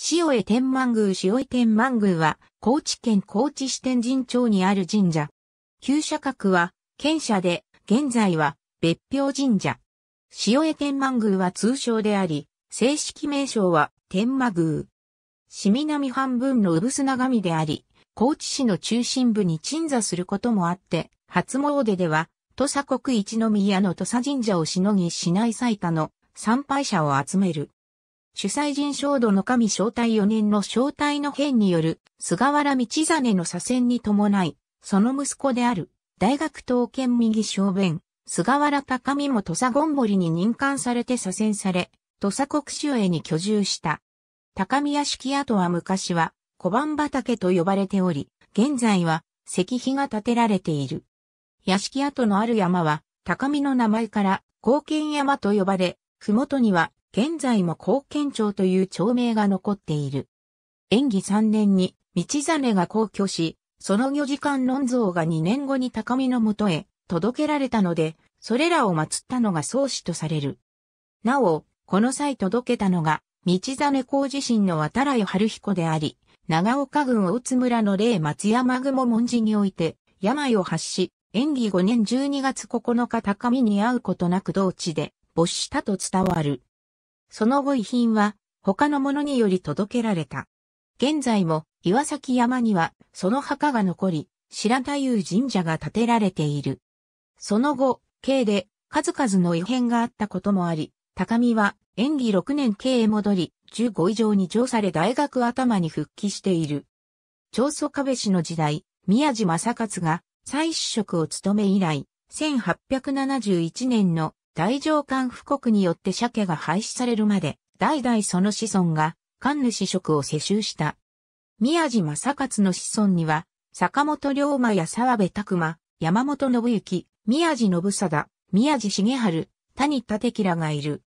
塩江天満宮塩江天満宮は、高知県高知市天神町にある神社。旧社格は、県社で、現在は、別表神社。塩江天満宮は通称であり、正式名称は、天満宮。市南半分の産砂神であり、高知市の中心部に鎮座することもあって、初詣では、土佐国一宮の土佐神社をしのぎ市内最多の参拝者を集める。主催人衝度の神正体4年の正体の変による菅原道真の左遷に伴い、その息子である大学刀剣右小弁、菅原高見も土佐ゴンボリに任官されて左遷され、土佐国主へに居住した。高見屋敷跡は昔は小判畑と呼ばれており、現在は石碑が建てられている。屋敷跡のある山は高見の名前から高見山と呼ばれ、ふもとには現在も貢献長という町名が残っている。演技3年に道真が皇居し、その魚時間論像が2年後に高見のもとへ届けられたので、それらを祀ったのが宗師とされる。なお、この際届けたのが、道真公自身の渡来春彦であり、長岡郡大津村の霊松山雲文字において、病を発し、演技5年12月9日高見に会うことなく同地で、没したと伝わる。その後遺品は他の者により届けられた。現在も岩崎山にはその墓が残り、白太夫神社が建てられている。その後、京で数々の異変があったこともあり、高見は演技6年京へ戻り、15以上に上され大学頭に復帰している。長宗壁氏の時代、宮地正勝が再主職を務め以来、1871年の大上官布告によって鮭が廃止されるまで、代々その子孫が、官主職を世襲した。宮島正勝の子孫には、坂本龍馬や沢部拓馬、山本信之、宮地信貞、宮地重春、谷立樹らがいる。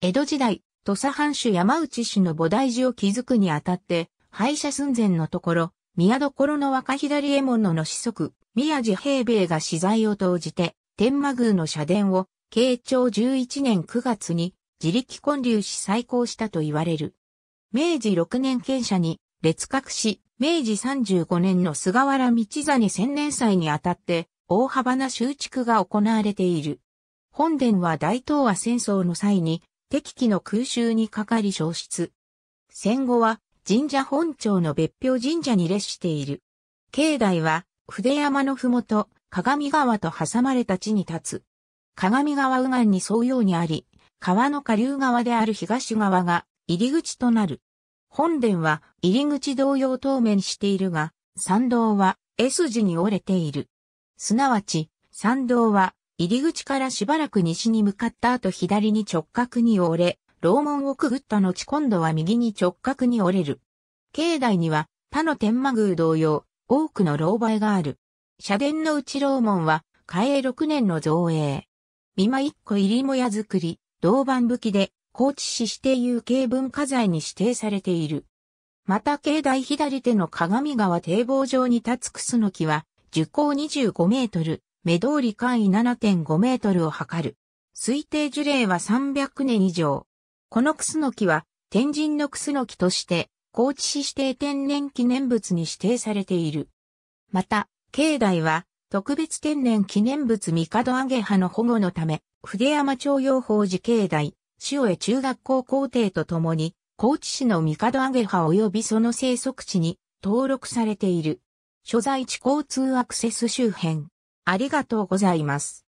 江戸時代、土佐藩主山内氏の菩提寺を築くにあたって、廃車寸前のところ、宮所の若左衛門のの子息、宮地平米が資材を投じて、天満宮の社殿を慶長11年9月に自力建立し再興したと言われる。明治6年県社に列閣し、明治35年の菅原道真千年祭にあたって大幅な修築が行われている。本殿は大東亜戦争の際に敵機の空襲にかかり消失。戦後は神社本庁の別表神社に列している。境内は筆山のふもと、鏡川と挟まれた地に立つ。鏡川右岸に沿うようにあり、川の下流側である東側が入り口となる。本殿は入り口同様当面しているが、参道は S 字に折れている。すなわち、参道は入り口からしばらく西に向かった後左に直角に折れ、楼門をくぐった後今度は右に直角に折れる。境内には他の天満宮同様、多くの楼梅がある。社殿の内楼門は、嘉永6年の造営。三間一個入りもや作り、銅板武器で、高知市指定有形文化財に指定されている。また境内左手の鏡川堤防上に立つクスノ木は、樹高25メートル、目通り簡易7.5メートルを測る。推定樹齢は300年以上。このクスノ木は、天神のクスノ木として、高知市指定天然記念物に指定されている。また、境内は、特別天然記念物ドアゲハの保護のため、筆山町用法寺境内、塩江中学校校庭とともに、高知市のドアゲハ及びその生息地に登録されている。所在地交通アクセス周辺。ありがとうございます。